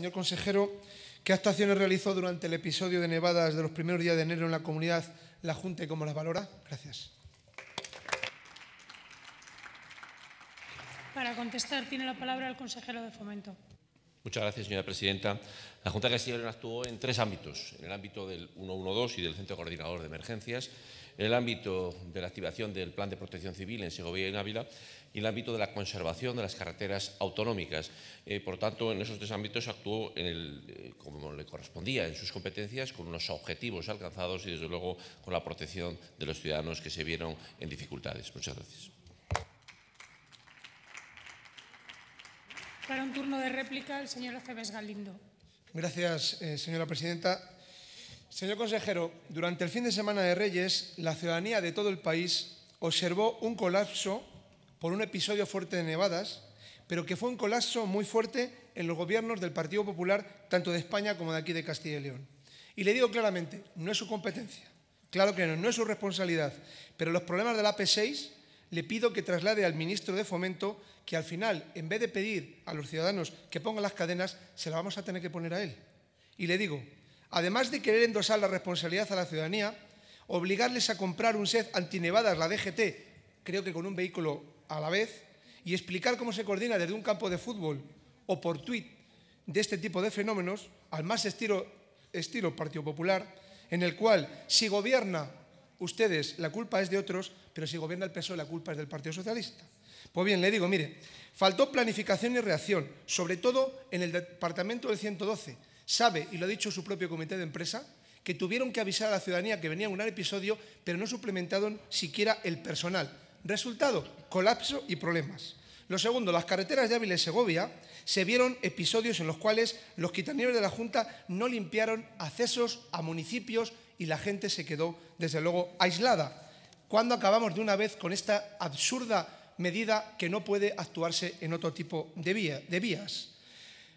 Señor consejero, ¿qué actuaciones realizó durante el episodio de nevadas de los primeros días de enero en la comunidad la Junta y cómo las valora? Gracias. Para contestar, tiene la palabra el consejero de Fomento. Muchas gracias, señora presidenta. La Junta de León actuó en tres ámbitos, en el ámbito del 112 y del Centro Coordinador de Emergencias, en el ámbito de la activación del Plan de Protección Civil en Segovia y Ávila y en el ámbito de la conservación de las carreteras autonómicas. Eh, por tanto, en esos tres ámbitos actuó eh, como le correspondía en sus competencias, con unos objetivos alcanzados y, desde luego, con la protección de los ciudadanos que se vieron en dificultades. Muchas gracias. Para un turno de réplica, el señor Galindo. Gracias, eh, señora presidenta. Señor consejero, durante el fin de semana de Reyes, la ciudadanía de todo el país observó un colapso por un episodio fuerte de nevadas, pero que fue un colapso muy fuerte en los gobiernos del Partido Popular, tanto de España como de aquí de Castilla y León. Y le digo claramente, no es su competencia, claro que no, no es su responsabilidad, pero los problemas de la AP6 le pido que traslade al ministro de Fomento que al final, en vez de pedir a los ciudadanos que pongan las cadenas, se las vamos a tener que poner a él. Y le digo, además de querer endosar la responsabilidad a la ciudadanía, obligarles a comprar un set antinevadas, la DGT, creo que con un vehículo a la vez, y explicar cómo se coordina desde un campo de fútbol o por tuit de este tipo de fenómenos, al más estilo, estilo Partido Popular, en el cual si gobierna ustedes, la culpa es de otros, pero si gobierna el PSOE, la culpa es del Partido Socialista. Pues bien, le digo, mire, faltó planificación y reacción, sobre todo en el departamento del 112. Sabe, y lo ha dicho su propio comité de empresa, que tuvieron que avisar a la ciudadanía que venía un gran episodio, pero no suplementaron siquiera el personal. Resultado, colapso y problemas. Lo segundo, las carreteras de Ávila y Segovia se vieron episodios en los cuales los quitanieves de la Junta no limpiaron accesos a municipios y la gente se quedó, desde luego, aislada. ¿Cuándo acabamos de una vez con esta absurda medida que no puede actuarse en otro tipo de, vía, de vías?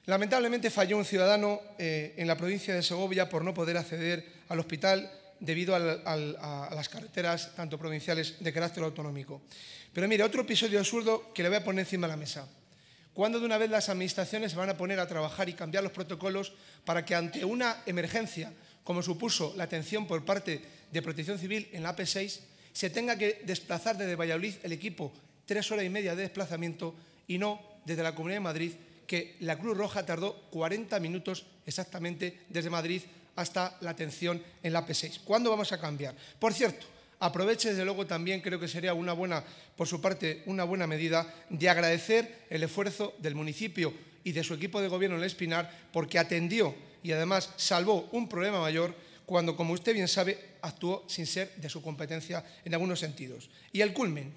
Lamentablemente falló un ciudadano eh, en la provincia de Segovia por no poder acceder al hospital debido a las carreteras, tanto provinciales, de carácter autonómico. Pero mire, otro episodio absurdo que le voy a poner encima de la mesa. ¿Cuándo de una vez las administraciones se van a poner a trabajar y cambiar los protocolos para que ante una emergencia, como supuso la atención por parte de Protección Civil en la AP6, se tenga que desplazar desde Valladolid el equipo tres horas y media de desplazamiento y no desde la Comunidad de Madrid que la Cruz Roja tardó 40 minutos exactamente desde Madrid hasta la atención en la P6. ¿Cuándo vamos a cambiar? Por cierto, aproveche desde luego también, creo que sería una buena, por su parte, una buena medida de agradecer el esfuerzo del municipio y de su equipo de gobierno en el Espinar porque atendió y además salvó un problema mayor cuando, como usted bien sabe, actuó sin ser de su competencia en algunos sentidos. Y el culmen,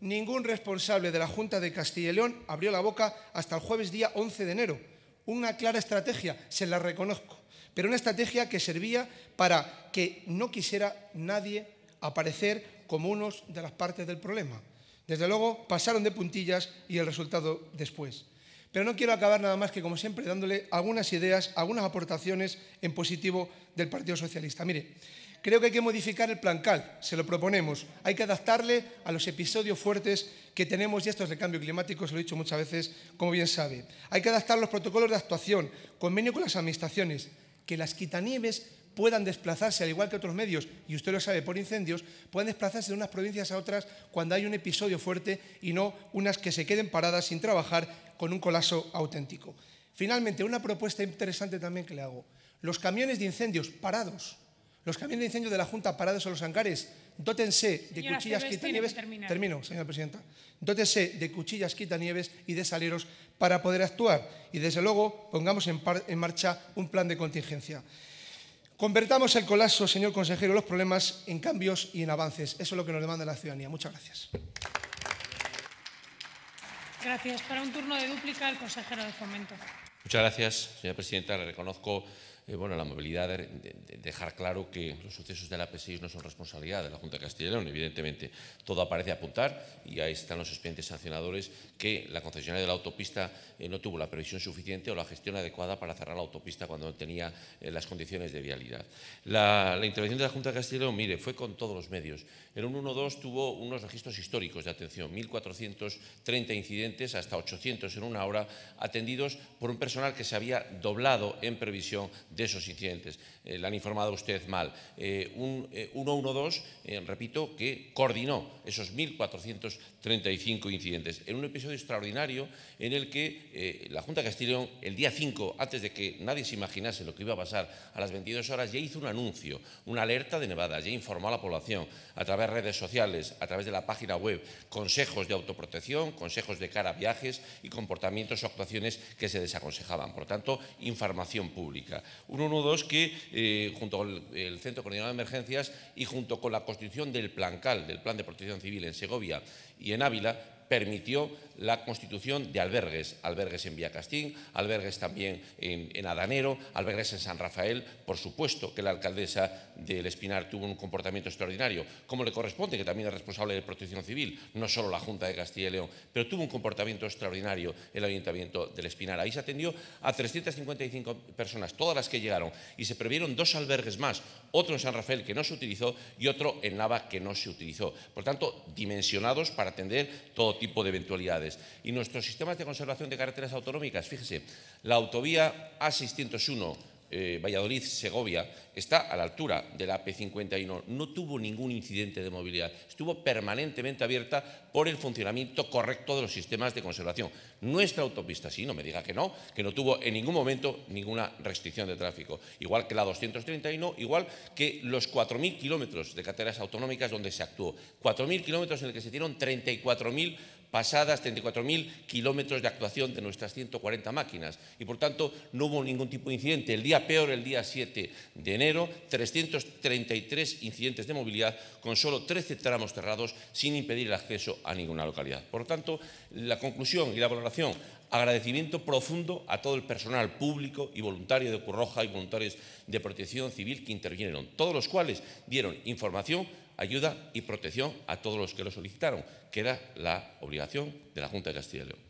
ningún responsable de la Junta de Castilla y León abrió la boca hasta el jueves día 11 de enero. Una clara estrategia, se la reconozco, pero una estrategia que servía para que no quisiera nadie aparecer como uno de las partes del problema. Desde luego pasaron de puntillas y el resultado después. Pero no quiero acabar nada más que, como siempre, dándole algunas ideas, algunas aportaciones en positivo del Partido Socialista. Mire, creo que hay que modificar el plan CAL, se lo proponemos. Hay que adaptarle a los episodios fuertes que tenemos, y esto es el cambio climático, se lo he dicho muchas veces, como bien sabe. Hay que adaptar los protocolos de actuación, convenio con las administraciones, que las quitanieves puedan desplazarse, al igual que otros medios, y usted lo sabe por incendios, puedan desplazarse de unas provincias a otras cuando hay un episodio fuerte y no unas que se queden paradas sin trabajar con un colapso auténtico. Finalmente, una propuesta interesante también que le hago. Los camiones de incendios parados, los camiones de incendio de la Junta parados a los Ancares, dótense de cuchillas quitanieves. Termino, señora presidenta. Dótense de cuchillas quitanieves y de saleros para poder actuar. Y desde luego pongamos en, marcha un plan de contingencia. Convertamos el colapso, señor consejero, los problemas en cambios y en avances. Eso es lo que nos demanda la ciudadanía. Muchas gracias. Gracias. Para un turno de dúplica, el consejero de fomento. Muchas gracias, señora presidenta. Le reconozco eh, bueno, la movilidad de, dejar claro que los sucesos de la P6 no son responsabilidad de la Junta de Castilla evidentemente. Todo aparece apuntar y ahí están los expedientes sancionadores que la concesionaria de la autopista eh, no tuvo la previsión suficiente o la gestión adecuada para cerrar la autopista cuando no tenía eh, las condiciones de vialidad. La, intervención de la Junta de Castilla mire, fue con todos los medios. El 112 tuvo unos registros históricos de atención, 1.430 incidentes, hasta 800 en una hora, atendidos por un personal que se había doblado en previsión de esos incidentes. Eh, la han informado usted mal. Eh, un 112, eh, eh, repito, que coordinó esos 1.435 incidentes en un episodio extraordinario en el que la Junta de Castellón, el día 5, antes de que nadie se imaginase lo que iba a pasar, a las 22 horas ya hizo un anuncio, una alerta de Nevada, ya informó a la población a través de redes sociales, a través de la página web, consejos de autoprotección, consejos de cara a viajes y comportamientos o actuaciones que se desaconsejan. Por lo tanto, información pública. uno, dos, que, eh, junto con el, Centro Coordinador de Emergencias y junto con la constitución del Plan CAL, del Plan de Protección Civil en Segovia y en Ávila, permitió la constitución de albergues, albergues en Castín, albergues también en, en, Adanero, albergues en San Rafael. Por supuesto que la alcaldesa del Espinar tuvo un comportamiento extraordinario, como le corresponde, que también es responsable de protección civil, no solo la Junta de Castilla y León, pero tuvo un comportamiento extraordinario el Ayuntamiento del Espinar. Ahí se atendió a 355 personas, todas las que llegaron, y se previeron dos albergues más, otro en San Rafael que no se utilizó y otro en Nava que no se utilizó. Por tanto, dimensionados para atender todo tipo de eventualidades. Y nuestros sistemas de conservación de carreteras autonómicas, fíjese, la autovía A601 eh, Valladolid-Segovia está a la altura de la P51. No tuvo ningún incidente de movilidad. Estuvo permanentemente abierta por el funcionamiento correcto de los sistemas de conservación. Nuestra autopista, sí, no me diga que no, que no tuvo en ningún momento ninguna restricción de tráfico. Igual que la 231, igual que los 4.000 kilómetros de carreteras autonómicas donde se actuó. 4.000 kilómetros en el que se dieron 34.000 pasadas 34.000 kilómetros de actuación de nuestras 140 máquinas y, por tanto, no hubo ningún tipo de incidente. El día peor, el día 7 de enero, 333 incidentes de movilidad con solo 13 tramos cerrados sin impedir el acceso a ninguna localidad. Por lo tanto, la conclusión y la valoración agradecimiento profundo a todo el personal público y voluntario de Curroja y voluntarios de protección civil que intervinieron, todos los cuales dieron información ayuda y protección a todos los que lo solicitaron, que era la obligación de la Junta de Castilla y León.